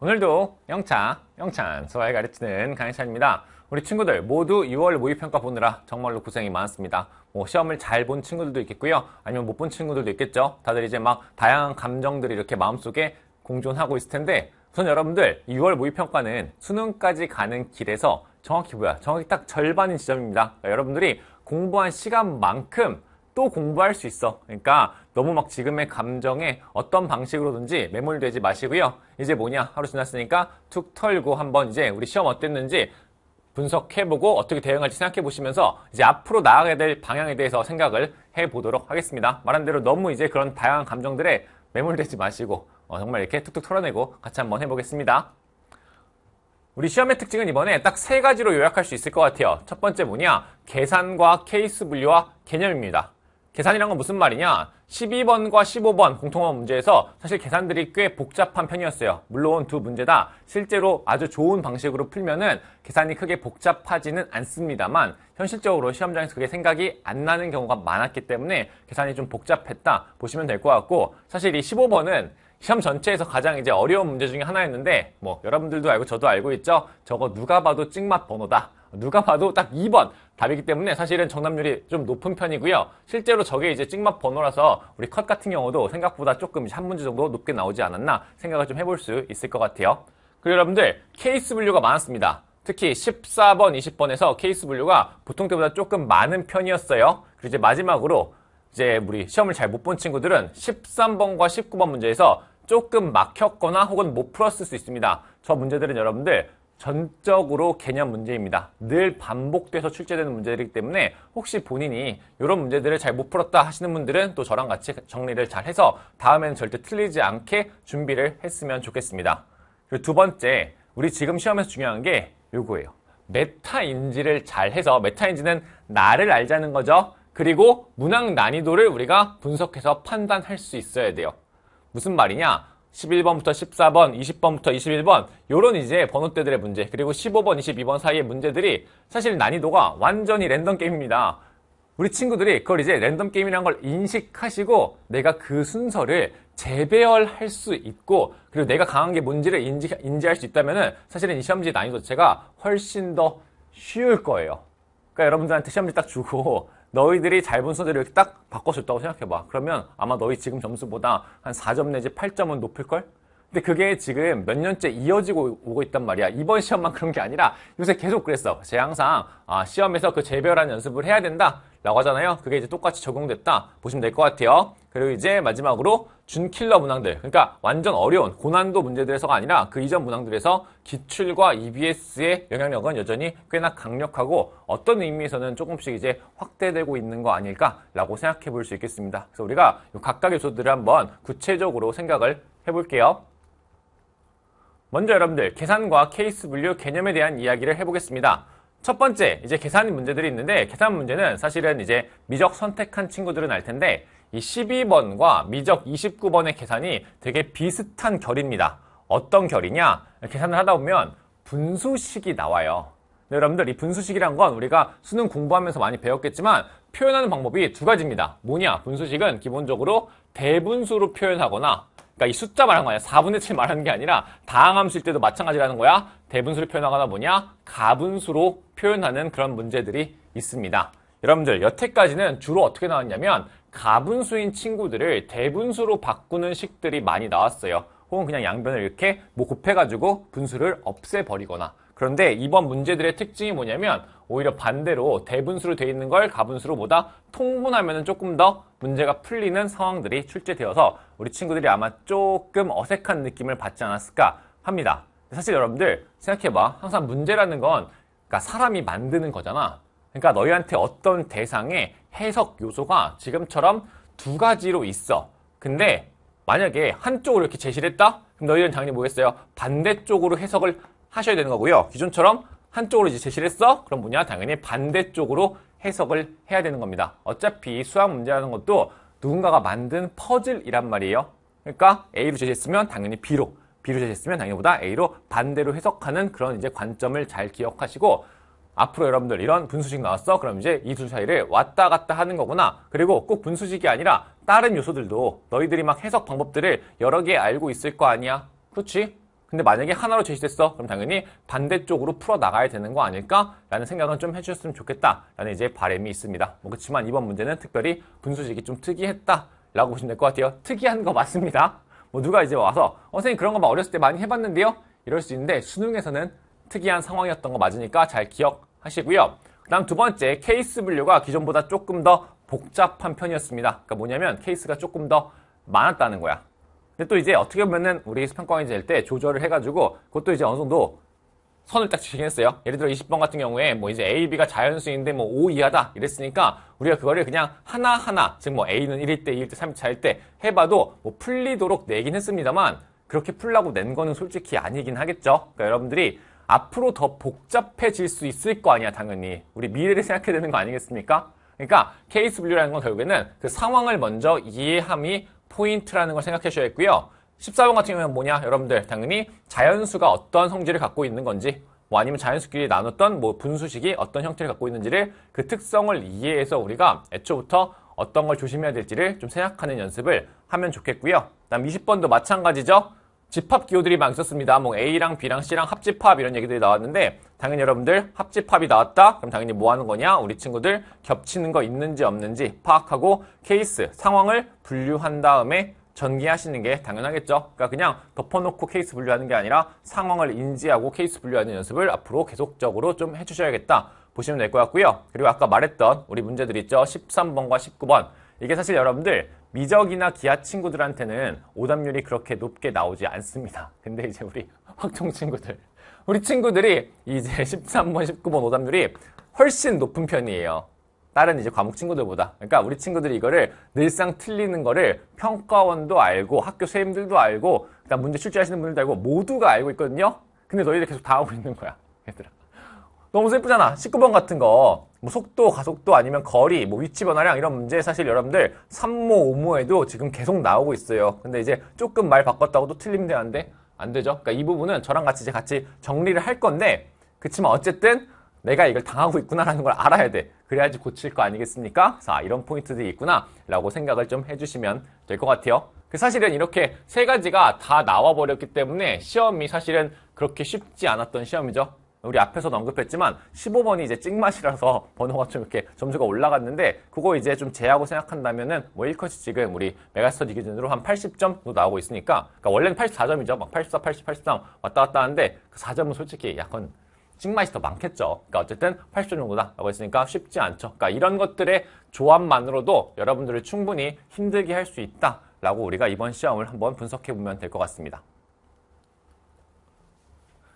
오늘도 영차, 영찬, 수화의 가르치는 강의차입니다. 우리 친구들 모두 2월 모의평가 보느라 정말로 고생이 많았습니다. 뭐 시험을 잘 본 친구들도 있겠고요. 아니면 못 본 친구들도 있겠죠. 다들 이제 막 다양한 감정들이 이렇게 마음속에 공존하고 있을 텐데 우선 여러분들 2월 모의평가는 수능까지 가는 길에서 정확히 뭐야? 정확히 딱 절반인 지점입니다. 그러니까 여러분들이 공부한 시간만큼 또 공부할 수 있어. 그러니까 너무 막 지금의 감정에 어떤 방식으로든지 매몰되지 마시고요. 이제 뭐냐 하루 지났으니까 툭 털고 한번 이제 우리 시험 어땠는지 분석해보고 어떻게 대응할지 생각해보시면서 이제 앞으로 나아가야 될 방향에 대해서 생각을 해보도록 하겠습니다. 말한 대로 너무 이제 그런 다양한 감정들에 매몰되지 마시고 어, 정말 이렇게 툭툭 털어내고 같이 한번 해보겠습니다. 우리 시험의 특징은 이번에 딱 세 가지로 요약할 수 있을 것 같아요. 첫 번째 뭐냐? 계산과 케이스 분류와 개념입니다. 계산이란 건 무슨 말이냐? 12번과 15번 공통어 문제에서 사실 계산들이 꽤 복잡한 편이었어요. 물론 두 문제다 실제로 아주 좋은 방식으로 풀면은 계산이 크게 복잡하지는 않습니다만 현실적으로 시험장에서 그게 생각이 안 나는 경우가 많았기 때문에 계산이 좀 복잡했다 보시면 될 것 같고 사실 이 15번은 시험 전체에서 가장 이제 어려운 문제 중에 하나였는데 뭐 여러분들도 알고 저도 알고 있죠. 저거 누가 봐도 찍맛 번호다. 누가 봐도 딱 2번 답이기 때문에 사실은 정답률이 좀 높은 편이고요. 실제로 저게 이제 찍맛 번호라서 우리 컷 같은 경우도 생각보다 조금 한 문제 정도 높게 나오지 않았나 생각을 좀 해볼 수 있을 것 같아요. 그리고 여러분들 케이스 분류가 많았습니다. 특히 14번, 20번에서 케이스 분류가 보통 때보다 조금 많은 편이었어요. 그리고 이제 마지막으로 이제 우리 시험을 잘 못 본 친구들은 13번과 19번 문제에서 조금 막혔거나 혹은 못 풀었을 수 있습니다. 저 문제들은 여러분들 전적으로 개념 문제입니다. 늘 반복돼서 출제되는 문제이기 때문에 혹시 본인이 이런 문제들을 잘 못 풀었다 하시는 분들은 또 저랑 같이 정리를 잘 해서 다음에는 절대 틀리지 않게 준비를 했으면 좋겠습니다. 그리고 두 번째, 우리 지금 시험에서 중요한 게 요거예요. 메타인지를 잘 해서 메타인지는 나를 알자는 거죠. 그리고 문항 난이도를 우리가 분석해서 판단할 수 있어야 돼요. 무슨 말이냐? 11번부터 14번, 20번부터 21번 요런 이제 번호대들의 문제 그리고 15번, 22번 사이의 문제들이 사실 난이도가 완전히 랜덤 게임입니다. 우리 친구들이 그걸 이제 랜덤 게임이라는 걸 인식하시고 내가 그 순서를 재배열할 수 있고 그리고 내가 강한 게 뭔지를 인지, 인지할 수있다면 사실은 이 시험지 난이도 자체가 훨씬 더 쉬울 거예요. 그러니까 여러분들한테 시험지 딱 주고 너희들이 잘본소서를 이렇게 딱바꿨었다고 생각해봐. 그러면 아마 너희 지금 점수보다 한 4점 내지 8점은 높을걸? 근데 그게 지금 몇 년째 이어지고 오고 있단 말이야. 이번 시험만 그런 게 아니라 요새 계속 그랬어. 제가 항상 아, 시험에서 그 재별한 연습을 해야 된다. 라고 하잖아요. 그게 이제 똑같이 적용됐다. 보시면 될 것 같아요. 그리고 이제 마지막으로 준킬러 문항들. 그러니까 완전 어려운 고난도 문제들에서가 아니라 그 이전 문항들에서 기출과 EBS의 영향력은 여전히 꽤나 강력하고 어떤 의미에서는 조금씩 이제 확대되고 있는 거 아닐까라고 생각해 볼 수 있겠습니다. 그래서 우리가 각각의 조들을 한번 구체적으로 생각을 해볼게요. 먼저 여러분들 계산과 케이스 분류 개념에 대한 이야기를 해보겠습니다. 첫 번째, 이제 계산 문제들이 있는데 계산 문제는 사실은 이제 미적 선택한 친구들은 알 텐데 이 12번과 미적 29번의 계산이 되게 비슷한 결입니다. 어떤 결이냐? 계산을 하다 보면 분수식이 나와요. 네, 여러분들 이 분수식이란 건 우리가 수능 공부하면서 많이 배웠겠지만 표현하는 방법이 두 가지입니다. 뭐냐? 분수식은 기본적으로 대분수로 표현하거나 그러니까 이 숫자 말한 거야 아니 4분의 7 말하는 게 아니라 다항함수일 때도 마찬가지라는 거야. 대분수로 표현하거나 뭐냐? 가분수로 표현하는 그런 문제들이 있습니다. 여러분들 여태까지는 주로 어떻게 나왔냐면 가분수인 친구들을 대분수로 바꾸는 식들이 많이 나왔어요. 혹은 그냥 양변을 이렇게 뭐 곱해가지고 분수를 없애버리거나 그런데 이번 문제들의 특징이 뭐냐면 오히려 반대로 대분수로 되어 있는 걸 가분수로보다 통분하면 조금 더 문제가 풀리는 상황들이 출제되어서 우리 친구들이 아마 조금 어색한 느낌을 받지 않았을까 합니다. 사실 여러분들 생각해봐. 항상 문제라는 건 그러니까 사람이 만드는 거잖아. 그러니까 너희한테 어떤 대상의 해석 요소가 지금처럼 두 가지로 있어. 근데 만약에 한쪽으로 이렇게 제시를 했다? 그럼 너희는 당연히 뭐겠어요? 반대쪽으로 해석을 하셔야 되는 거고요. 기존처럼 한쪽으로 이제 제시를 했어? 그럼 뭐냐? 당연히 반대쪽으로 해석을 해야 되는 겁니다. 어차피 수학 문제라는 것도 누군가가 만든 퍼즐이란 말이에요. 그러니까 A로 제시했으면 당연히 B로, B로 제시했으면 당연히 보다 A로 반대로 해석하는 그런 이제 관점을 잘 기억하시고 앞으로 여러분들 이런 분수식 나왔어? 그럼 이제 이 둘 사이를 왔다 갔다 하는 거구나. 그리고 꼭 분수식이 아니라 다른 요소들도 너희들이 막 해석 방법들을 여러 개 알고 있을 거 아니야. 그렇지? 근데 만약에 하나로 제시됐어. 그럼 당연히 반대쪽으로 풀어 나가야 되는 거 아닐까라는 생각은 좀 해주셨으면 좋겠다라는 이제 바램이 있습니다. 뭐 그렇지만 이번 문제는 특별히 분수식이 좀 특이했다라고 보시면 될 것 같아요. 특이한 거 맞습니다. 뭐 누가 이제 와서 어, 선생님 그런 거 막 어렸을 때 많이 해봤는데요. 이럴 수 있는데 수능에서는 특이한 상황이었던 거 맞으니까 잘 기억하시고요. 그다음 두 번째 케이스 분류가 기존보다 조금 더 복잡한 편이었습니다. 그러니까 뭐냐면 케이스가 조금 더 많았다는 거야. 근데 또 이제 어떻게 보면은 우리 수평광이질 때 조절을 해가지고 그것도 이제 어느 정도 선을 딱 지키긴 했어요. 예를 들어 20번 같은 경우에 뭐 이제 A, B가 자연수인데 뭐 5 이하다 이랬으니까 우리가 그거를 그냥 하나하나 즉 뭐 A는 1일 때, 2일 때, 3일 때, 일때 해봐도 뭐 풀리도록 내긴 했습니다만 그렇게 풀라고 낸 거는 솔직히 아니긴 하겠죠. 그러니까 여러분들이 앞으로 더 복잡해질 수 있을 거 아니야 당연히 우리 미래를 생각해야 되는 거 아니겠습니까? 그러니까 케이스 분류라는 건 결국에는 그 상황을 먼저 이해함이 포인트라는 걸 생각해 주셔야했고요 14번 같은 경우는 뭐냐? 여러분들 당연히 자연수가 어떤 성질을 갖고 있는 건지 뭐 아니면 자연수끼리 나눴던 뭐 분수식이 어떤 형태를 갖고 있는지를 그 특성을 이해해서 우리가 애초부터 어떤 걸 조심해야 될지를 좀 생각하는 연습을 하면 좋겠고요. 그 다음 20번도 마찬가지죠. 집합 기호들이 많었습니다뭐 A랑 B랑 C랑 합집합 이런 얘기들이 나왔는데 당연히 여러분들 합집합이 나왔다? 그럼 당연히 뭐 하는 거냐? 우리 친구들 겹치는 거 있는지 없는지 파악하고 케이스, 상황을 분류한 다음에 전개하시는 게 당연하겠죠. 그러니까 그냥 덮어놓고 케이스 분류하는 게 아니라 상황을 인지하고 케이스 분류하는 연습을 앞으로 계속적으로 좀 해주셔야겠다. 보시면 될 것 같고요. 그리고 아까 말했던 우리 문제들 있죠. 13번과 19번. 이게 사실 여러분들 미적이나 기아 친구들한테는 오답률이 그렇게 높게 나오지 않습니다. 근데 이제 우리 확정 친구들, 우리 친구들이 이제 13번, 19번 오답률이 훨씬 높은 편이에요. 다른 이제 과목 친구들보다. 그러니까 우리 친구들이 이거를 늘상 틀리는 거를 평가원도 알고 학교 선생님들도 알고 그다음 문제 출제하시는 분들도 알고 모두가 알고 있거든요. 근데 너희들 계속 다 하고 있는 거야. 얘들아. 너무 슬프잖아 19번 같은 거. 뭐 속도, 가속도 아니면 거리, 뭐 위치 변화량 이런 문제 사실 여러분들 3모, 5모에도 지금 계속 나오고 있어요. 근데 이제 조금 말 바꿨다고 도틀림면 되는데 안 되죠. 그러니까 이 부분은 저랑 같이 이제 같이 정리를 할 건데 그렇지만 어쨌든 내가 이걸 당하고 있구나라는 걸 알아야 돼. 그래야지 고칠 거 아니겠습니까? 자, 이런 포인트들이 있구나라고 생각을 좀 해주시면 될 것 같아요. 그 사실은 이렇게 세 가지가 다 나와버렸기 때문에 시험이 사실은 그렇게 쉽지 않았던 시험이죠. 우리 앞에서도 언급했지만 15번이 이제 찍맛이라서 번호가 좀 이렇게 점수가 올라갔는데 그거 이제 좀 제하고 생각한다면은 뭐 1컷이 지금 우리 메가스터디 기준으로 한 80점 도 나오고 있으니까 그러니까 원래는 84점이죠. 막 84, 80, 83 왔다 갔다 하는데 그 4점은 솔직히 약간 찍맛이 더 많겠죠. 그러니까 어쨌든 80점 정도다라고 했으니까 쉽지 않죠. 그러니까 이런 것들의 조합만으로도 여러분들을 충분히 힘들게 할 수 있다라고 우리가 이번 시험을 한번 분석해 보면 될 것 같습니다.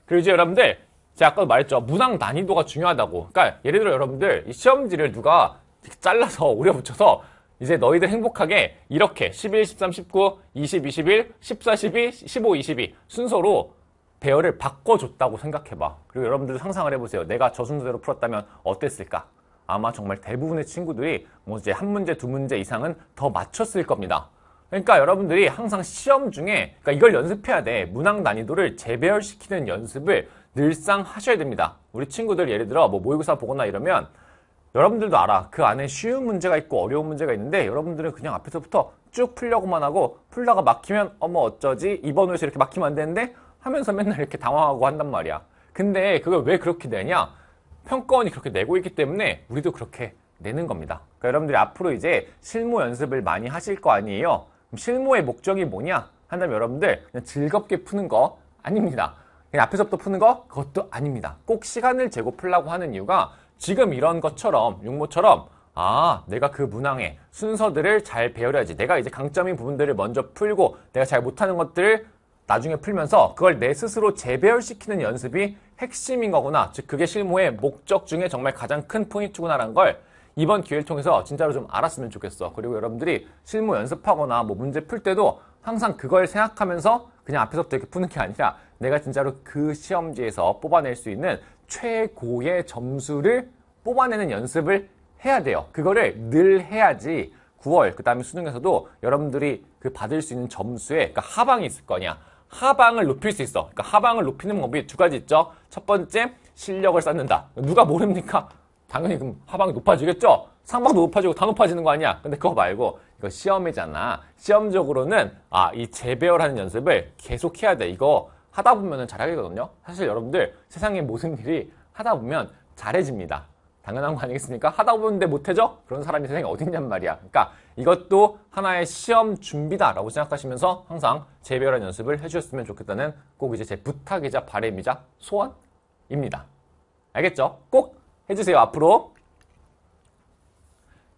그리고 이제 여러분들 제가 아까도 말했죠. 문항 난이도가 중요하다고. 그러니까 예를 들어 여러분들 이 시험지를 누가 잘라서 오려 붙여서 이제 너희들 행복하게 이렇게 11, 13, 19, 20, 21, 14, 12, 15, 22 순서로 배열을 바꿔줬다고 생각해봐. 그리고 여러분들 상상을 해보세요. 내가 저 순서대로 풀었다면 어땠을까? 아마 정말 대부분의 친구들이 뭐 이제 한 문제, 두 문제 이상은 더 맞췄을 겁니다. 그러니까 여러분들이 항상 시험 중에 그러니까 이걸 연습해야 돼. 문항 난이도를 재배열시키는 연습을 늘상 하셔야 됩니다. 우리 친구들 예를 들어 뭐 모의고사 보거나 이러면 여러분들도 알아. 그 안에 쉬운 문제가 있고 어려운 문제가 있는데 여러분들은 그냥 앞에서부터 쭉 풀려고만 하고 풀다가 막히면 어머 어쩌지 이번 호에서 이렇게 막히면 안 되는데 하면서 맨날 이렇게 당황하고 한단 말이야. 근데 그걸 왜 그렇게 되냐 평가원이 그렇게 내고 있기 때문에 우리도 그렇게 내는 겁니다. 그러니까 여러분들이 앞으로 이제 실무 연습을 많이 하실 거 아니에요. 실무의 목적이 뭐냐? 한다면 여러분들 즐겁게 푸는 거 아닙니다. 앞에서부터 푸는 거 그것도 아닙니다. 꼭 시간을 재고 풀라고 하는 이유가 지금 이런 것처럼 육모처럼 아, 내가 그 문항의 순서들을 잘 배워야지. 내가 이제 강점인 부분들을 먼저 풀고 내가 잘 못하는 것들을 나중에 풀면서 그걸 내 스스로 재배열시키는 연습이 핵심인 거구나. 즉, 그게 실무의 목적 중에 정말 가장 큰 포인트구나라는 걸 이번 기회를 통해서 진짜로 좀 알았으면 좋겠어. 그리고 여러분들이 실무 연습하거나 뭐 문제 풀 때도 항상 그걸 생각하면서 그냥 앞에서부터 이렇게 푸는 게 아니라 내가 진짜로 그 시험지에서 뽑아낼 수 있는 최고의 점수를 뽑아내는 연습을 해야 돼요. 그거를 늘 해야지 9월 그 다음에 수능에서도 여러분들이 그 받을 수 있는 점수에 그러니까 하방이 있을 거냐 하방을 높일 수 있어. 그러니까 하방을 높이는 방법이 두 가지 있죠. 첫 번째 실력을 쌓는다. 누가 모릅니까? 당연히 그럼 하방이 높아지겠죠. 상방도 높아지고 다 높아지는 거 아니야. 근데 그거 말고 이거 시험이잖아. 시험적으로는 아이 재배열하는 연습을 계속해야 돼. 이거 하다 보면 잘하겠거든요 사실 여러분들 세상의 모든 일이 하다 보면 잘해집니다. 당연한 거 아니겠습니까? 하다 보는데 못해져? 그런 사람이 세상에 어딨냔 말이야. 그러니까 이것도 하나의 시험 준비다라고 생각하시면서 항상 재배열한 연습을 해주셨으면 좋겠다는 꼭 이제 제 부탁이자 바램이자 소원입니다. 알겠죠? 꼭 해주세요, 앞으로.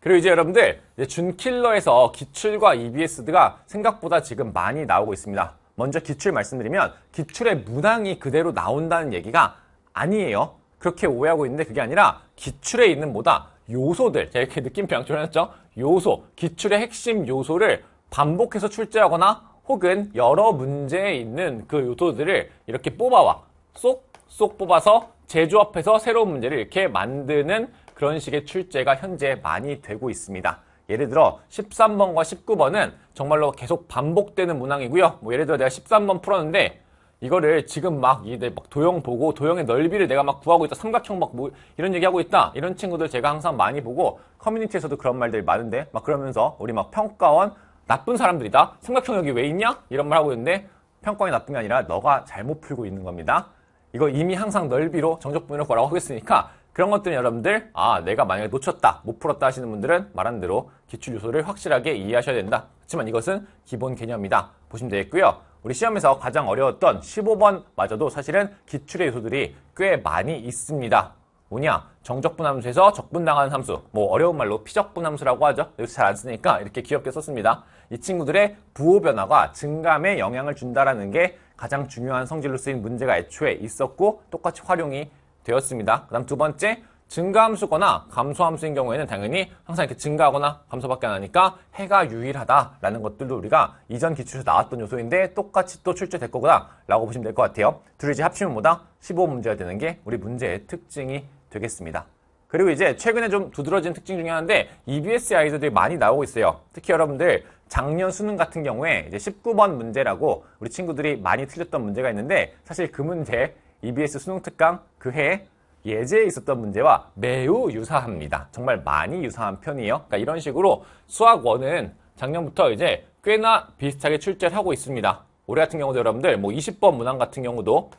그리고 이제 여러분들, 이제 준킬러에서 기출과 EBS가 생각보다 지금 많이 나오고 있습니다. 먼저 기출 말씀드리면 기출의 문항이 그대로 나온다는 얘기가 아니에요. 그렇게 오해하고 있는데 그게 아니라 기출에 있는 뭐다 요소들 제가 이렇게 느낌표 양조해놨죠. 요소 기출의 핵심 요소를 반복해서 출제하거나 혹은 여러 문제에 있는 그 요소들을 이렇게 뽑아와 쏙쏙 뽑아서 재조합해서 새로운 문제를 이렇게 만드는 그런 식의 출제가 현재 많이 되고 있습니다. 예를 들어 13번과 19번은 정말로 계속 반복되는 문항이고요. 뭐 예를 들어 내가 13번 풀었는데 이거를 지금 막, 이제 막 도형 보고 도형의 넓이를 내가 막 구하고 있다. 삼각형 막 뭐 이런 얘기하고 있다. 이런 친구들 제가 항상 많이 보고 커뮤니티에서도 그런 말들이 많은데 막 그러면서 우리 막 평가원 나쁜 사람들이다. 삼각형 여기 왜 있냐? 이런 말 하고 있는데 평가원이 나쁜 게 아니라 너가 잘못 풀고 있는 겁니다. 이거 이미 항상 넓이로 정적 분류할 거라고 하고 있으니까 그런 것들은 여러분들 아 내가 만약에 놓쳤다 못 풀었다 하시는 분들은 말한 대로 기출 요소를 확실하게 이해하셔야 된다. 그렇지만 이것은 기본 개념이다 보시면 되겠고요. 우리 시험에서 가장 어려웠던 15번 마저도 사실은 기출의 요소들이 꽤 많이 있습니다. 뭐냐 정적분 함수에서 적분당하는 함수 뭐 어려운 말로 피적분 함수라고 하죠 여기서 잘 안 쓰니까 이렇게 귀엽게 썼습니다 이 친구들의 부호 변화가 증감에 영향을 준다라는 게 가장 중요한 성질로 쓰인 문제가 애초에 있었고 똑같이 활용이 되었습니다. 그 다음 두 번째, 증가함수거나 감소함수인 경우에는 당연히 항상 이렇게 증가하거나 감소밖에 안 하니까 해가 유일하다라는 것들도 우리가 이전 기출에서 나왔던 요소인데 똑같이 또 출제될 거구나라고 보시면 될 것 같아요. 둘이 이제 합치면 뭐다? 15문제가 되는 게 우리 문제의 특징이 되겠습니다. 그리고 이제 최근에 좀 두드러진 특징 중에 하나인데 EBS 아이들이 많이 나오고 있어요. 특히 여러분들 작년 수능 같은 경우에 이제 19번 문제라고 우리 친구들이 많이 틀렸던 문제가 있는데 사실 그 문제 EBS 수능특강 그해 예제에 있었던 문제와 매우 유사합니다. 정말 많이 유사한 편이에요. 그러니까 이런 식으로 수학원은 작년부터 이제 꽤나 비슷하게 출제를 하고 있습니다. 올해 같은 경우도 여러분들 뭐 20번 문항 같은 경우도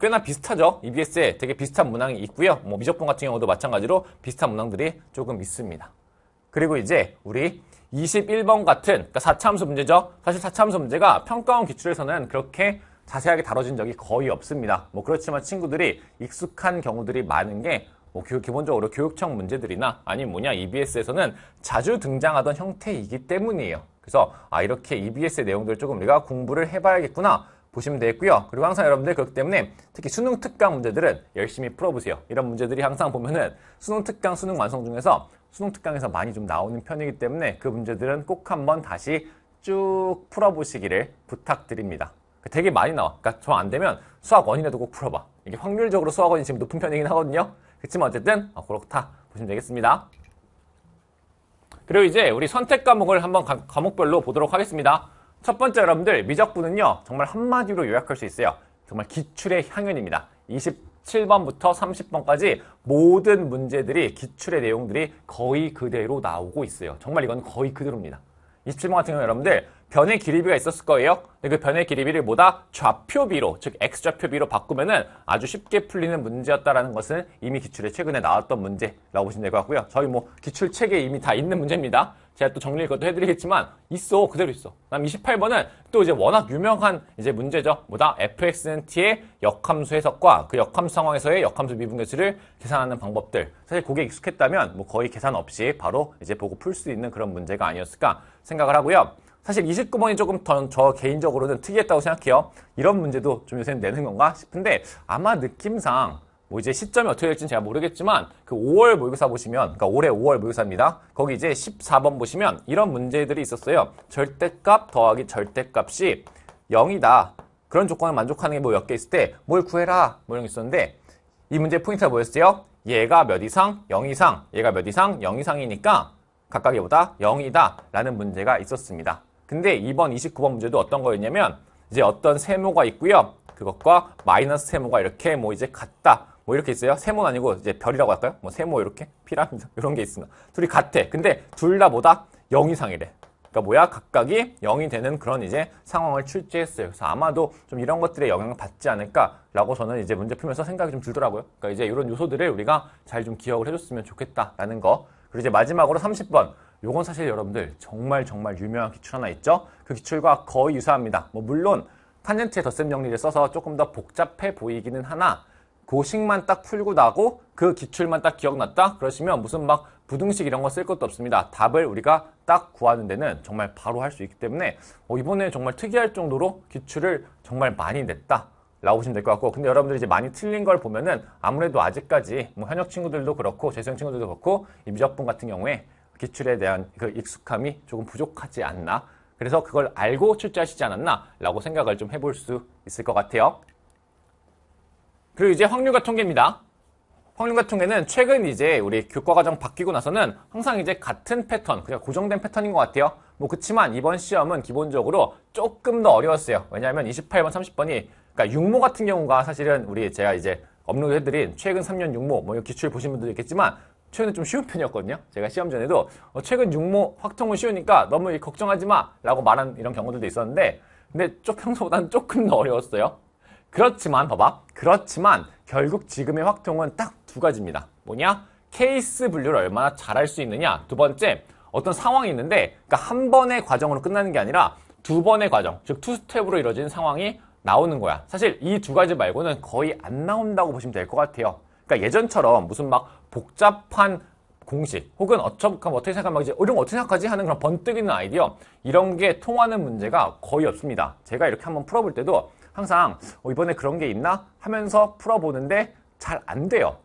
꽤나 비슷하죠. EBS에 되게 비슷한 문항이 있고요. 뭐 미적분 같은 경우도 마찬가지로 비슷한 문항들이 조금 있습니다. 그리고 이제 우리 21번 같은 그러니까 4차 함수 문제죠. 사실 4차 함수 문제가 평가원 기출에서는 그렇게 자세하게 다뤄진 적이 거의 없습니다. 뭐 그렇지만 친구들이 익숙한 경우들이 많은 게 뭐 기본적으로 교육청 문제들이나 아니면 뭐냐 EBS에서는 자주 등장하던 형태이기 때문이에요. 그래서 아 이렇게 EBS의 내용들을 조금 우리가 공부를 해봐야겠구나 보시면 되겠고요. 그리고 항상 여러분들 그렇기 때문에 특히 수능 특강 문제들은 열심히 풀어보세요. 이런 문제들이 항상 보면은 수능 특강, 수능 완성 중에서 수능 특강에서 많이 좀 나오는 편이기 때문에 그 문제들은 꼭 한번 다시 쭉 풀어보시기를 부탁드립니다. 되게 그 많이 나와. 그러니까 정안 되면 수학원인에도꼭 풀어봐. 이게 확률적으로 수학원이 지금 높은 편이긴 하거든요. 그렇지만 어쨌든 어, 그렇다 보시면 되겠습니다. 그리고 이제 우리 선택 과목을 한번 과, 목별로 보도록 하겠습니다. 첫 번째 여러분들 미적분은요 정말 한마디로 요약할 수 있어요. 정말 기출의 향연입니다. 27번부터 30번까지 모든 문제들이 기출의 내용들이 거의 그대로 나오고 있어요. 정말 이건 거의 그대로입니다. 27번 같은 경우 여러분들 변의 길이비가 있었을 거예요. 그 변의 길이비를 뭐다? 좌표비로, 즉 x좌표비로 바꾸면은 아주 쉽게 풀리는 문제였다라는 것은 이미 기출에 최근에 나왔던 문제라고 보시면 될 것 같고요. 저희 뭐 기출책에 이미 다 있는 문제입니다. 제가 또정리 그것도 해드리겠지만 있어 그대로 있어. 다음 28번은 또 이제 워낙 유명한 이제 문제죠. 뭐다 f x n t의 역함수 해석과 그 역함수 상황에서의 역함수 미분계수를 계산하는 방법들. 사실 그게 익숙했다면 뭐 거의 계산 없이 바로 이제 보고 풀 수 있는 그런 문제가 아니었을까 생각을 하고요. 사실 29번이 조금 더 저 개인적으로는 특이했다고 생각해요. 이런 문제도 좀 요새 내는 건가 싶은데 아마 느낌상 뭐 이제 시점이 어떻게 될지는 제가 모르겠지만 그 5월 모의고사 보시면 그러니까 올해 5월 모의고사입니다. 거기 이제 14번 보시면 이런 문제들이 있었어요. 절대값 더하기 절대값이 0이다. 그런 조건을 만족하는 게 뭐 몇 개 있을 때 뭘 구해라 뭐 이런 게 있었는데 이 문제의 포인트가 뭐였어요? 얘가 몇 이상? 0 이상. 얘가 몇 이상? 0 이상이니까 각각 얘보다 0이다 라는 문제가 있었습니다. 근데 이번 29번 문제도 어떤 거였냐면 이제 어떤 세모가 있고요. 그것과 마이너스 세모가 이렇게 뭐 이제 같다. 뭐 이렇게 있어요. 세모는 아니고 이제 별이라고 할까요? 뭐 세모 이렇게 피라미드 이런 게 있습니다. 둘이 같아. 근데 둘 다 뭐다? 0 이상이래. 그러니까 뭐야? 각각이 0이 되는 그런 이제 상황을 출제했어요. 그래서 아마도 좀 이런 것들의 영향을 받지 않을까라고 저는 이제 문제 풀면서 생각이 좀 들더라고요. 그러니까 이제 이런 요소들을 우리가 잘 좀 기억을 해줬으면 좋겠다라는 거. 그리고 이제 마지막으로 30번. 요건 사실 여러분들 정말 정말 유명한 기출 하나 있죠? 그 기출과 거의 유사합니다. 뭐 물론 탄젠트의 덧셈 정리를 써서 조금 더 복잡해 보이기는 하나 고식만 딱 풀고 나고 그 기출만 딱 기억났다? 그러시면 무슨 막 부등식 이런 거 쓸 것도 없습니다. 답을 우리가 딱 구하는 데는 정말 바로 할 수 있기 때문에 어, 이번에 정말 특이할 정도로 기출을 정말 많이 냈다. 라고 보시면 될 것 같고 근데 여러분들이 이제 많이 틀린 걸 보면은 아무래도 아직까지 뭐 현역 친구들도 그렇고 재수형 친구들도 그렇고 미적분 같은 경우에 기출에 대한 그 익숙함이 조금 부족하지 않나 그래서 그걸 알고 출제하시지 않았나 라고 생각을 좀 해볼 수 있을 것 같아요 그리고 이제 확률과 통계입니다. 확률과 통계는 최근 이제 우리 교과 과정 바뀌고 나서는 항상 이제 같은 패턴, 그냥 고정된 패턴인 것 같아요. 뭐 그치만 이번 시험은 기본적으로 조금 더 어려웠어요. 왜냐하면 28번, 30번이 그러니까 육모 같은 경우가 사실은 우리 제가 이제 업로드해드린 최근 3년 육모 뭐 기출 보신 분들도 있겠지만 최근에 좀 쉬운 편이었거든요. 제가 시험 전에도 어, 최근 육모 확통은 쉬우니까 너무 걱정하지 마라고 말한 이런 경우들도 있었는데 근데 평소보다는 조금 더 어려웠어요. 그렇지만 봐봐. 그렇지만 결국 지금의 확통은 딱 두 가지입니다. 뭐냐? 케이스 분류를 얼마나 잘할 수 있느냐. 두 번째, 어떤 상황이 있는데 그러니까 한 번의 과정으로 끝나는 게 아니라 두 번의 과정, 즉 투스텝으로 이루어진 상황이 나오는 거야. 사실 이 두 가지 말고는 거의 안 나온다고 보시면 될 것 같아요. 그러니까 예전처럼 무슨 막 복잡한 공식 혹은 어쩌면 어떻게 생각하면 이제 이런 거 어떻게 생각하지 하는 그런 번뜩이는 아이디어 이런 게 통하는 문제가 거의 없습니다. 제가 이렇게 한번 풀어볼 때도 항상 어, 이번에 그런 게 있나 하면서 풀어보는데 잘 안 돼요.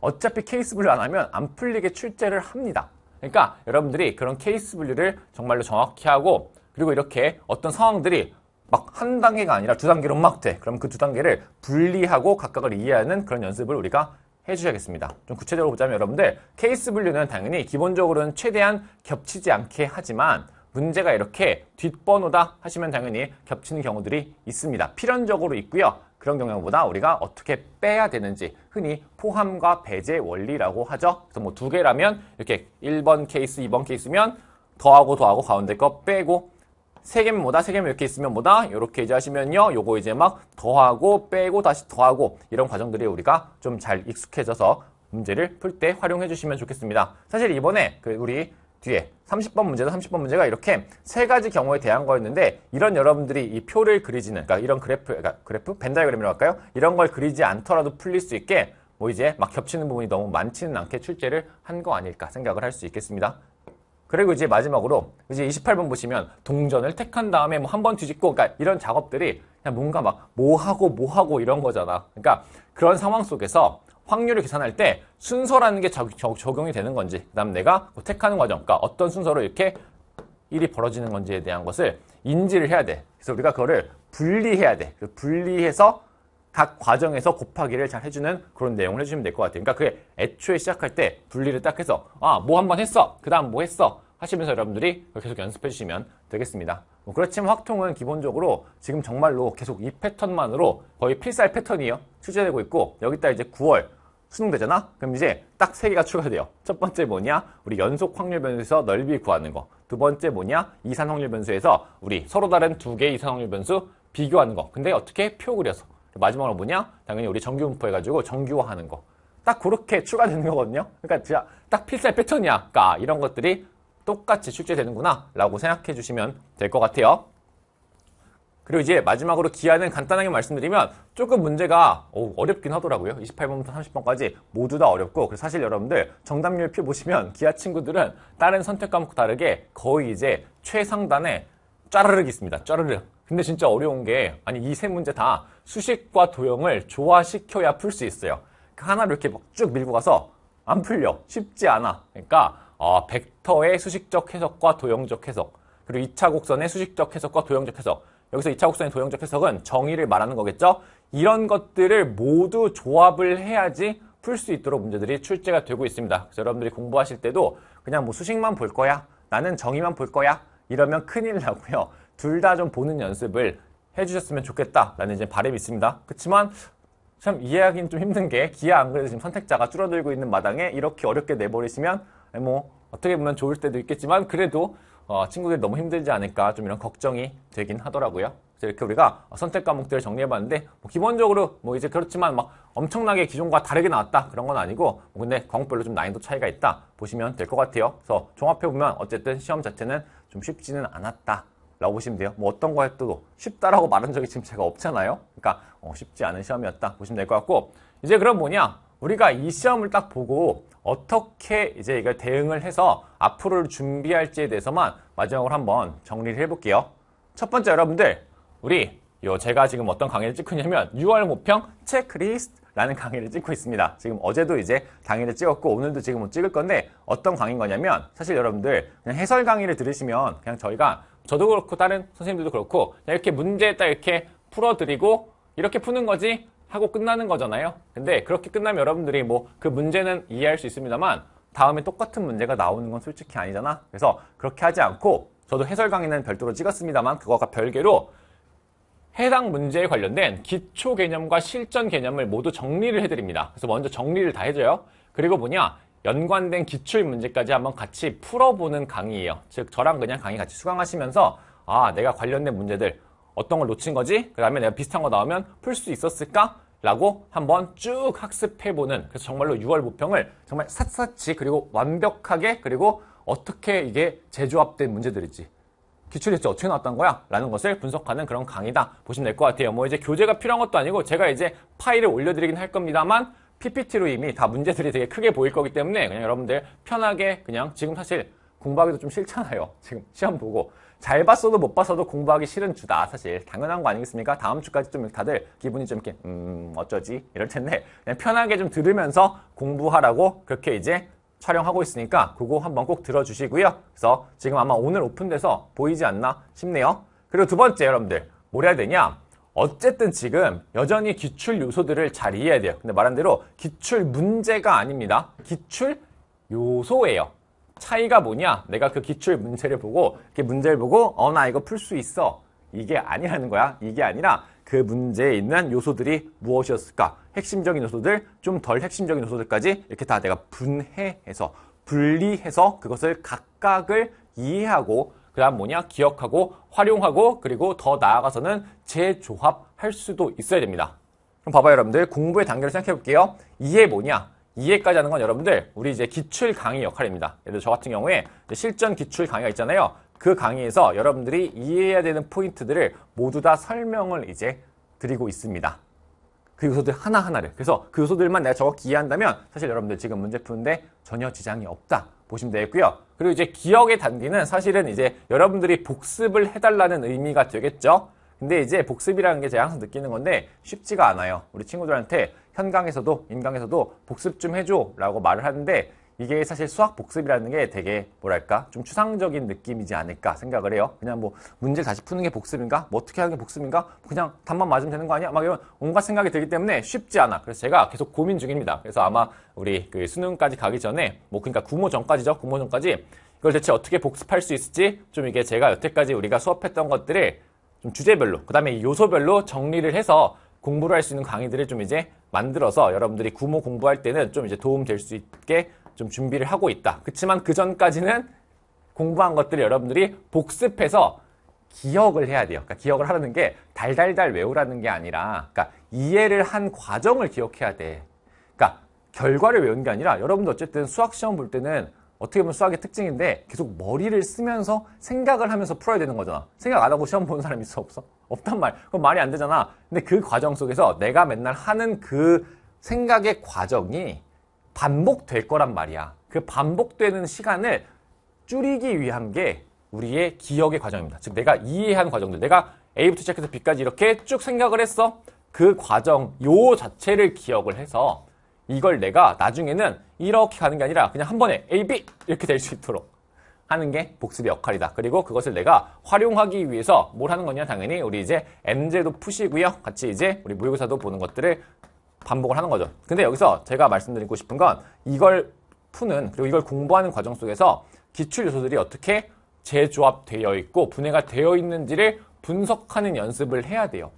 어차피 케이스 분류 안 하면 안 풀리게 출제를 합니다. 그러니까 여러분들이 그런 케이스 분류를 정말로 정확히 하고 그리고 이렇게 어떤 상황들이 막 한 단계가 아니라 두 단계로 막 돼. 그럼 그 두 단계를 분리하고 각각을 이해하는 그런 연습을 우리가 해주셔야겠습니다. 좀 구체적으로 보자면 여러분들 케이스 분류는 당연히 기본적으로는 최대한 겹치지 않게 하지만 문제가 이렇게 뒷번호다 하시면 당연히 겹치는 경우들이 있습니다. 필연적으로 있고요. 그런 경향보다 우리가 어떻게 빼야 되는지 흔히 포함과 배제 원리라고 하죠. 그래서 뭐 두 개라면 이렇게 1번 케이스, 2번 케이스면 더하고 더하고 가운데 거 빼고 세 개면 뭐다, 세 개면 이렇게 있으면 뭐다, 이렇게 이제 하시면요. 요거 이제 막 더하고 빼고 다시 더하고 이런 과정들이 우리가 좀 잘 익숙해져서 문제를 풀 때 활용해 주시면 좋겠습니다. 사실 이번에 그 우리 뒤에 30번 문제도 30번 문제가 이렇게 세 가지 경우에 대한 거였는데 이런 여러분들이 이 표를 그리지는 그러니까 이런 그래프 그러니까 그래프 벤다이그램이라고 할까요? 이런 걸 그리지 않더라도 풀릴 수 있게 뭐 이제 막 겹치는 부분이 너무 많지는 않게 출제를 한 거 아닐까 생각을 할 수 있겠습니다. 그리고 이제 마지막으로 이제 28번 보시면 동전을 택한 다음에 뭐 한 번 뒤집고 그러니까 이런 작업들이 그냥 뭔가 막 뭐하고 뭐하고 이런 거잖아. 그러니까 그런 상황 속에서 확률을 계산할 때 순서라는 게 적, 용이 되는 건지 그 다음 내가 뭐 택하는 과정 그러니까 어떤 순서로 이렇게 일이 벌어지는 건지에 대한 것을 인지를 해야 돼 그래서 우리가 그거를 분리해야 돼 분리해서 각 과정에서 곱하기를 잘 해주는 그런 내용을 해주시면 될 것 같아요 그러니까 그게 애초에 시작할 때 분리를 딱 해서 아 뭐한번 했어 그 다음 뭐 했어 하시면서 여러분들이 계속 연습해 주시면 되겠습니다 뭐 그렇지만 확통은 기본적으로 지금 정말로 계속 이 패턴만으로 거의 필살 패턴이요 에 출제되고 있고 여기다 이제 9월 수능되잖아? 그럼 이제 딱 세 개가 추가돼요. 첫 번째 뭐냐? 우리 연속 확률 변수에서 넓이 구하는 거. 두 번째 뭐냐? 이산 확률 변수에서 우리 서로 다른 두 개의 이산 확률 변수 비교하는 거. 근데 어떻게? 표 그려서. 마지막으로 뭐냐? 당연히 우리 정규 분포해가지고 정규화하는 거. 딱 그렇게 추가되는 거거든요. 그러니까 진짜 딱 필살 패턴이야. 그러니까 이런 것들이 똑같이 출제되는구나 라고 생각해 주시면 될 것 같아요. 그리고 이제 마지막으로 기아는 간단하게 말씀드리면 조금 문제가 어렵긴 하더라고요. 28번부터 30번까지 모두 다 어렵고 그래서 사실 여러분들 정답률표 보시면 기아 친구들은 다른 선택 과목 다르게 거의 이제 최상단에 쫘르륵 있습니다. 쫘르륵 근데 진짜 어려운 게 아니 이 세 문제 다 수식과 도형을 조화시켜야 풀 수 있어요. 그 하나를 이렇게 막 쭉 밀고 가서 안 풀려. 쉽지 않아. 그러니까 어, 벡터의 수식적 해석과 도형적 해석 그리고 2차 곡선의 수식적 해석과 도형적 해석 여기서 2차 곡선의 도형적 해석은 정의를 말하는 거겠죠? 이런 것들을 모두 조합을 해야지 풀 수 있도록 문제들이 출제가 되고 있습니다. 그래서 여러분들이 공부하실 때도 그냥 뭐 수식만 볼 거야, 나는 정의만 볼 거야 이러면 큰일 나고요. 둘 다 좀 보는 연습을 해주셨으면 좋겠다라는 이제 바람이 있습니다. 그렇지만 참 이해하기는 좀 힘든 게 기아 안 그래도 지금 선택자가 줄어들고 있는 마당에 이렇게 어렵게 내버리시면 뭐 어떻게 보면 좋을 때도 있겠지만 그래도 어, 친구들이 너무 힘들지 않을까 좀 이런 걱정이 되긴 하더라고요. 그래서 이렇게 우리가 선택 과목들을 정리해봤는데 뭐 기본적으로 뭐 이제 그렇지만 막 엄청나게 기존과 다르게 나왔다 그런 건 아니고 뭐 근데 과목별로 좀 난이도 차이가 있다 보시면 될 것 같아요. 그래서 종합해보면 어쨌든 시험 자체는 좀 쉽지는 않았다. 라고 보시면 돼요. 뭐 어떤 거 해도 쉽다라고 말한 적이 지금 제가 없잖아요. 그러니까 어, 쉽지 않은 시험이었다 보시면 될 것 같고 이제 그럼 뭐냐 우리가 이 시험을 딱 보고 어떻게 이제 이걸 대응을 해서 앞으로를 준비할지에 대해서만 마지막으로 한번 정리를 해볼게요. 첫 번째 여러분들, 우리 요 제가 지금 어떤 강의를 찍고 있냐면 6월 모평 체크리스트라는 강의를 찍고 있습니다. 지금 어제도 이제 강의를 찍었고 오늘도 지금 뭐 찍을 건데 어떤 강의인 거냐면 사실 여러분들 그냥 해설 강의를 들으시면 그냥 저희가 저도 그렇고 다른 선생님들도 그렇고 그냥 이렇게 문제에 따라 이렇게 풀어드리고 이렇게 푸는 거지 하고 끝나는 거잖아요. 근데 그렇게 끝나면 여러분들이 뭐 그 문제는 이해할 수 있습니다만 다음에 똑같은 문제가 나오는 건 솔직히 아니잖아. 그래서 그렇게 하지 않고 저도 해설 강의는 별도로 찍었습니다만 그거가 별개로 해당 문제에 관련된 기초 개념과 실전 개념을 모두 정리를 해드립니다. 그래서 먼저 정리를 다 해줘요. 그리고 뭐냐 연관된 기출 문제까지 한번 같이 풀어보는 강의예요. 즉 저랑 그냥 강의 같이 수강하시면서 아 내가 관련된 문제들 어떤 걸 놓친 거지? 그 다음에 내가 비슷한 거 나오면 풀 수 있었을까? 라고 한번 쭉 학습해보는 그래서 정말로 6월 모평을 정말 샅샅이 그리고 완벽하게 그리고 어떻게 이게 재조합된 문제들이지 기출이체 어떻게 나왔던 거야? 라는 것을 분석하는 그런 강의다 보시면 될 것 같아요 뭐 이제 교재가 필요한 것도 아니고 제가 이제 파일을 올려드리긴 할 겁니다만 PPT로 이미 다 문제들이 되게 크게 보일 거기 때문에 그냥 여러분들 편하게 그냥 지금 사실 공부하기도 좀 싫잖아요 지금 시험 보고 잘 봤어도 못 봤어도 공부하기 싫은 주다. 사실 당연한 거 아니겠습니까? 다음 주까지 좀 다들 기분이 좀 이렇게 음 어쩌지 이럴 텐데 그냥 편하게 좀 들으면서 공부하라고 그렇게 이제 촬영하고 있으니까 그거 한번 꼭 들어주시고요. 그래서 지금 아마 오늘 오픈돼서 보이지 않나 싶네요. 그리고 두 번째 여러분들 뭘 해야 되냐? 어쨌든 지금 여전히 기출 요소들을 잘 이해해야 돼요. 근데 말한 대로 기출 문제가 아닙니다. 기출 요소예요. 차이가 뭐냐? 내가 그 기출 문제를 보고 그 문제를 보고 어 나 이거 풀 수 있어. 이게 아니라는 거야. 이게 아니라 그 문제에 있는 요소들이 무엇이었을까? 핵심적인 요소들, 좀 덜 핵심적인 요소들까지 이렇게 다 내가 분해해서 분리해서 그것을 각각을 이해하고 그다음 뭐냐? 기억하고 활용하고 그리고 더 나아가서는 재조합할 수도 있어야 됩니다. 그럼 봐봐요, 여러분들. 공부의 단계를 생각해 볼게요. 이해 뭐냐? 이해까지 하는 건 여러분들 우리 이제 기출 강의 역할입니다. 예를 들어 저 같은 경우에 실전 기출 강의가 있잖아요. 그 강의에서 여러분들이 이해해야 되는 포인트들을 모두 다 설명을 이제 드리고 있습니다. 그 요소들 하나하나를 그래서 그 요소들만 내가 정확기 이해한다면 사실 여러분들 지금 문제 푸는데 전혀 지장이 없다 보시면 되겠고요. 그리고 이제 기억의 단계는 사실은 이제 여러분들이 복습을 해달라는 의미가 되겠죠. 근데 이제 복습이라는 게 제가 항상 느끼는 건데 쉽지가 않아요. 우리 친구들한테 현강에서도 인강에서도 복습 좀 해줘 라고 말을 하는데 이게 사실 수학 복습이라는 게 되게 뭐랄까 좀 추상적인 느낌이지 않을까 생각을 해요 그냥 뭐 문제 다시 푸는 게 복습인가 뭐 어떻게 하는 게 복습인가 그냥 답만 맞으면 되는 거 아니야 막 이런 온갖 생각이 들기 때문에 쉽지 않아 그래서 제가 계속 고민 중입니다 그래서 아마 우리 그 수능까지 가기 전에 뭐 그러니까 구모 전까지죠 구모 전까지 이걸 대체 어떻게 복습할 수 있을지 좀 이게 제가 여태까지 우리가 수업했던 것들을 좀 주제별로 그 다음에 요소별로 정리를 해서 공부를 할 수 있는 강의들을 좀 이제 만들어서 여러분들이 구모 공부할 때는 좀 이제 도움 될 수 있게 좀 준비를 하고 있다. 그렇지만 그 전까지는 공부한 것들을 여러분들이 복습해서 기억을 해야 돼요. 그러니까 기억을 하라는 게 달달달 외우라는 게 아니라 그러니까 이해를 한 과정을 기억해야 돼. 그러니까 결과를 외우는 게 아니라 여러분들 어쨌든 수학 시험 볼 때는 어떻게 보면 수학의 특징인데 계속 머리를 쓰면서 생각을 하면서 풀어야 되는 거잖아. 생각 안 하고 시험 보는 사람 있어 없어? 없단 말. 그건 말이 안 되잖아. 근데 그 과정 속에서 내가 맨날 하는 그 생각의 과정이 반복될 거란 말이야. 그 반복되는 시간을 줄이기 위한 게 우리의 기억의 과정입니다. 즉 내가 이해한 과정들. 내가 A부터 시작해서 B까지 이렇게 쭉 생각을 했어. 그 과정 요 자체를 기억을 해서 이걸 내가 나중에는 이렇게 가는 게 아니라 그냥 한 번에 A, B 이렇게 될 수 있도록 하는 게 복습의 역할이다. 그리고 그것을 내가 활용하기 위해서 뭘 하는 거냐 당연히 우리 이제 m 제도 푸시고요. 같이 이제 우리 모의고사도 보는 것들을 반복을 하는 거죠. 근데 여기서 제가 말씀드리고 싶은 건 이걸 푸는 그리고 이걸 공부하는 과정 속에서 기출 요소들이 어떻게 재조합되어 있고 분해가 되어 있는지를 분석하는 연습을 해야 돼요.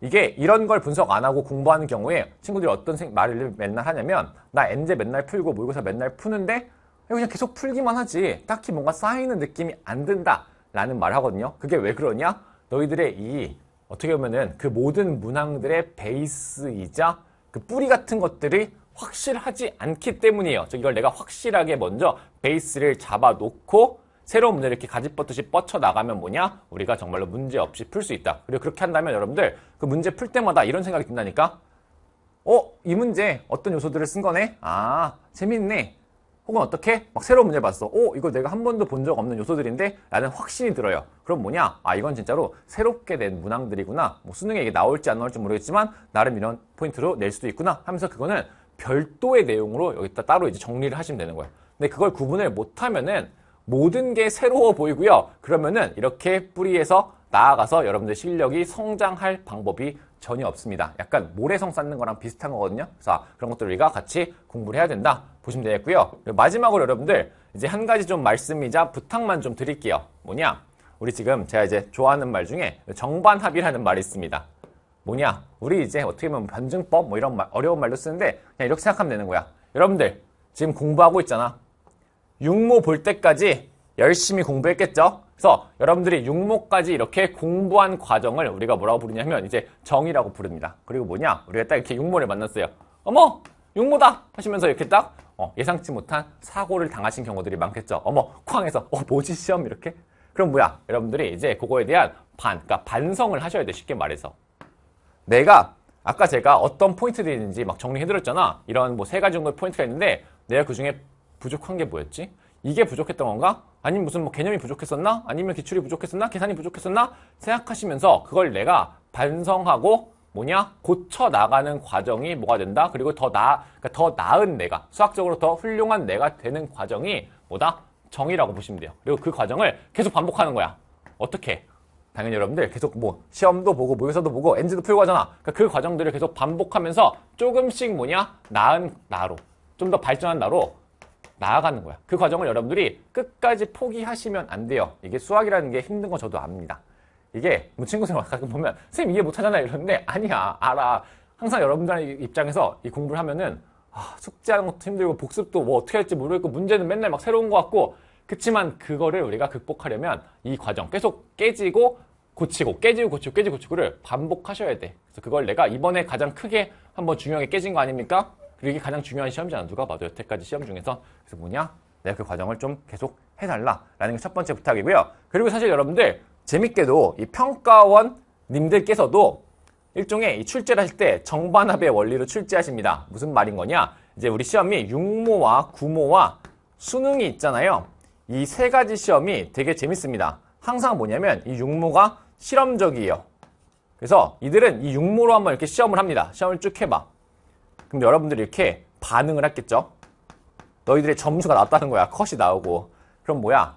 이게 이런 걸 분석 안 하고 공부하는 경우에 친구들이 어떤 말을 맨날 하냐면 나 엔제 맨날 풀고 모의고사 맨날 푸는데 그냥 계속 풀기만 하지 딱히 뭔가 쌓이는 느낌이 안 든다 라는 말을 하거든요 그게 왜 그러냐 너희들의 이 어떻게 보면은 그 모든 문항들의 베이스이자 그 뿌리 같은 것들이 확실하지 않기 때문이에요 저 이걸 내가 확실하게 먼저 베이스를 잡아놓고 새로운 문제를 이렇게 가지뻗듯이 뻗쳐 나가면 뭐냐? 우리가 정말로 문제 없이 풀 수 있다. 그리고 그렇게 한다면 여러분들 그 문제 풀 때마다 이런 생각이 든다니까? 어, 이 문제 어떤 요소들을 쓴 거네? 아, 재밌네. 혹은 어떻게 막 새로운 문제 봤어. 어, 이거 내가 한 번도 본 적 없는 요소들인데 라는 확신이 들어요. 그럼 뭐냐? 아, 이건 진짜로 새롭게 된 문항들이구나. 뭐 수능에 이게 나올지 안 나올지 모르겠지만 나름 이런 포인트로 낼 수도 있구나 하면서 그거는 별도의 내용으로 여기다 따로 이제 정리를 하시면 되는 거예요. 근데 그걸 구분을 못 하면은 모든 게 새로워 보이고요. 그러면은 이렇게 뿌리에서 나아가서 여러분들 실력이 성장할 방법이 전혀 없습니다. 약간 모래성 쌓는 거랑 비슷한 거거든요. 그래서 아, 그런 것들 우리가 같이 공부를 해야 된다 보시면 되겠고요. 마지막으로 여러분들 이제 한 가지 좀 말씀이자 부탁만 좀 드릴게요. 뭐냐? 우리 지금 제가 이제 좋아하는 말 중에 정반합이라는 말이 있습니다. 뭐냐? 우리 이제 어떻게 보면 변증법 뭐 이런 말, 어려운 말로 쓰는데 그냥 이렇게 생각하면 되는 거야. 여러분들 지금 공부하고 있잖아. 육모 볼 때까지 열심히 공부했겠죠? 그래서 여러분들이 육모까지 이렇게 공부한 과정을 우리가 뭐라고 부르냐면 이제 정이라고 부릅니다. 그리고 뭐냐? 우리가 딱 이렇게 육모를 만났어요. 어머! 육모다! 하시면서 이렇게 딱 어, 예상치 못한 사고를 당하신 경우들이 많겠죠. 어머! 쾅 해서 어, 뭐지 시험 이렇게? 그럼 뭐야? 여러분들이 이제 그거에 대한 반, 그러니까 반성을 하셔야 돼. 쉽게 말해서. 내가 아까 제가 어떤 포인트들이 있는지 막 정리해드렸잖아. 이런 뭐 세 가지 정도의 포인트가 있는데 내가 그 중에 부족한 게 뭐였지? 이게 부족했던 건가? 아니면 무슨 뭐 개념이 부족했었나? 아니면 기출이 부족했었나? 계산이 부족했었나? 생각하시면서 그걸 내가 반성하고 뭐냐? 고쳐 나가는 과정이 뭐가 된다? 그리고 더 나, 그러니까 더 나은 내가, 수학적으로 더 훌륭한 내가 되는 과정이 뭐다? 정의라고 보시면 돼요. 그리고 그 과정을 계속 반복하는 거야. 어떻게? 당연히 여러분들 계속 뭐 시험도 보고 모의사도 보고 엔지도 풀고 하잖아. 그러니까 그 과정들을 계속 반복하면서 조금씩 뭐냐? 나은 나로, 좀 더 발전한 나로 나아가는 거야. 그 과정을 여러분들이 끝까지 포기하시면 안 돼요. 이게 수학이라는 게 힘든 거 저도 압니다. 이게 뭐 친구들 가끔 그 보면 선생님 이해 못하잖아요 이러는데 아니야 알아. 항상 여러분들 입장에서 이 공부를 하면은 아, 숙제하는 것도 힘들고 복습도 뭐 어떻게 할지 모르겠고 문제는 맨날 막 새로운 것 같고 그렇지만 그거를 우리가 극복하려면 이 과정 계속 깨지고 고치고 깨지고 고치고 깨지고 고치고를 반복하셔야 돼. 그래서 그걸 내가 이번에 가장 크게 한번 중요하게 깨진 거 아닙니까? 그리고 이게 가장 중요한 시험지 안수가 봐도 여태까지 시험 중에서 그래서 뭐냐? 내가 그 과정을 좀 계속 해달라라는 게 첫 번째 부탁이고요. 그리고 사실 여러분들 재밌게도 이 평가원 님들께서도 일종의 출제를 할때 정반합의 원리로 출제하십니다. 무슨 말인 거냐? 이제 우리 시험이 육모와 구모와 수능이 있잖아요. 이 세 가지 시험이 되게 재밌습니다. 항상 뭐냐면 이 육모가 실험적이에요. 그래서 이들은 이 육모로 한번 이렇게 시험을 합니다. 시험을 쭉 해봐. 근데 여러분들이 이렇게 반응을 했겠죠? 너희들의 점수가 낮다는 거야. 컷이 나오고. 그럼 뭐야?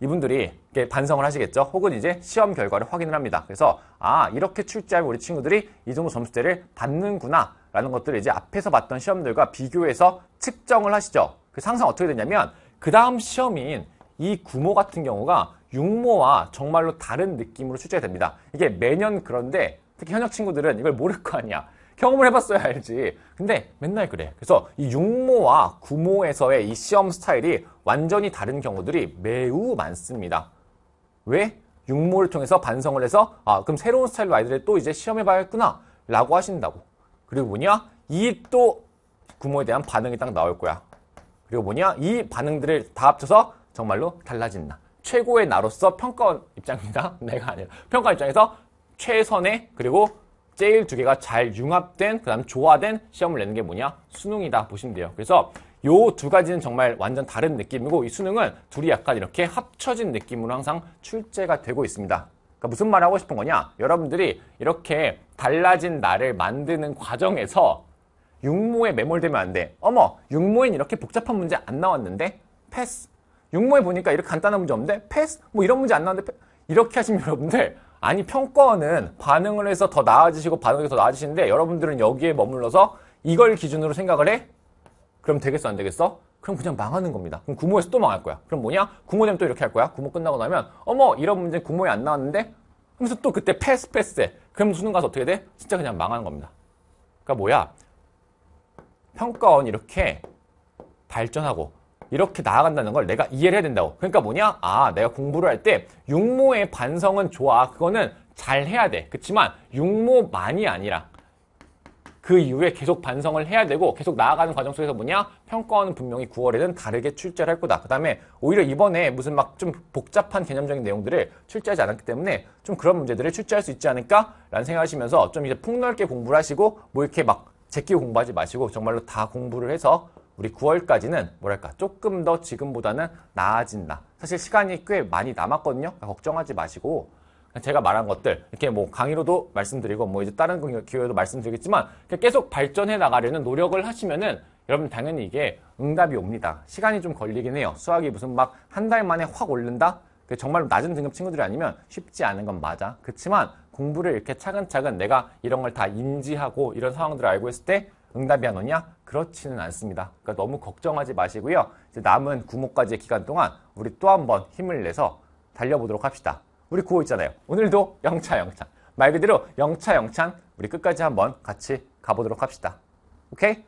이분들이 이렇게 반성을 하시겠죠? 혹은 이제 시험 결과를 확인을 합니다. 그래서, 아, 이렇게 출제하면 우리 친구들이 이 정도 점수대를 받는구나. 라는 것들을 이제 앞에서 봤던 시험들과 비교해서 측정을 하시죠. 그상상 어떻게 되냐면, 그 다음 시험인 이 구모 같은 경우가 육모와 정말로 다른 느낌으로 출제 됩니다. 이게 매년 그런데 특히 현역 친구들은 이걸 모를 거 아니야. 경험을 해봤어야 알지. 근데 맨날 그래. 그래서 이 육모와 구모에서의 이 시험 스타일이 완전히 다른 경우들이 매우 많습니다. 왜? 육모를 통해서 반성을 해서 아 그럼 새로운 스타일로 아이들을 또 이제 시험해봐야겠구나 라고 하신다고. 그리고 뭐냐? 이 또 구모에 대한 반응이 딱 나올 거야. 그리고 뭐냐? 이 반응들을 다 합쳐서 정말로 달라진 다 최고의 나로서 평가 원입장입니다 내가 아니라 평가 입장에서 최선의 그리고 제일 두 개가 잘 융합된 그다음 조화된 시험을 내는 게 뭐냐 수능이다 보시면 돼요. 그래서 요 두 가지는 정말 완전 다른 느낌이고 이 수능은 둘이 약간 이렇게 합쳐진 느낌으로 항상 출제가 되고 있습니다. 그러니까 무슨 말 하고 싶은 거냐? 여러분들이 이렇게 달라진 나를 만드는 과정에서 육모에 매몰되면 안 돼. 어머, 육모엔 이렇게 복잡한 문제 안 나왔는데? 패스. 육모에 보니까 이렇게 간단한 문제 없는데? 패스? 뭐 이런 문제 안 나왔는데? 패스. 이렇게 하시면 여러분들 아니 평가은 반응을 해서 더 나아지시고 반응이 더 나아지시는데 여러분들은 여기에 머물러서 이걸 기준으로 생각을 해? 그럼 되겠어 안 되겠어? 그럼 그냥 망하는 겁니다. 그럼 구모에서 또 망할 거야. 그럼 뭐냐? 구모되면 또 이렇게 할 거야. 구모 끝나고 나면 어머 이런 문제 구모에 안 나왔는데? 그래서 또 그때 패스 패스 해. 그럼 수능 가서 어떻게 돼? 진짜 그냥 망하는 겁니다. 그러니까 뭐야? 평가원 이렇게 발전하고 이렇게 나아간다는 걸 내가 이해를 해야 된다고. 그러니까 뭐냐? 아, 내가 공부를 할 때 육모의 반성은 좋아. 그거는 잘 해야 돼. 그렇지만 육모만이 아니라 그 이후에 계속 반성을 해야 되고 계속 나아가는 과정 속에서 뭐냐 평가원은 분명히 9월에는 다르게 출제를 할 거다 그 다음에 오히려 이번에 무슨 막 좀 복잡한 개념적인 내용들을 출제하지 않았기 때문에 좀 그런 문제들을 출제할 수 있지 않을까 라는 생각하시면서 좀 이제 폭넓게 공부를 하시고 뭐 이렇게 막 제끼고 공부하지 마시고 정말로 다 공부를 해서 우리 9월까지는 뭐랄까 조금 더 지금보다는 나아진다. 사실 시간이 꽤 많이 남았거든요. 걱정하지 마시고 제가 말한 것들 이렇게 뭐 강의로도 말씀드리고 뭐 이제 다른 기회도 말씀드리겠지만 계속 발전해 나가려는 노력을 하시면은 여러분 당연히 이게 응답이 옵니다. 시간이 좀 걸리긴 해요. 수학이 무슨 막 한 달 만에 확 오른다? 정말 낮은 등급 친구들이 아니면 쉽지 않은 건 맞아. 그렇지만 공부를 이렇게 차근차근 내가 이런 걸 다 인지하고 이런 상황들을 알고 있을 때 응답이 안 오냐? 그렇지는 않습니다. 그러니까 너무 걱정하지 마시고요. 이제 남은 구목까지의 기간 동안 우리 또 한 번 힘을 내서 달려보도록 합시다. 우리 구호 있잖아요. 오늘도 영차영찬. 말 그대로 영차영찬 우리 끝까지 한 번 같이 가보도록 합시다. 오케이?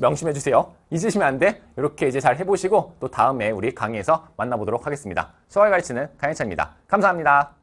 명심해 주세요. 잊으시면 안 돼. 이렇게 이제 잘 해보시고 또 다음에 우리 강의에서 만나보도록 하겠습니다. 수월 가르치는 강의찬입니다 감사합니다.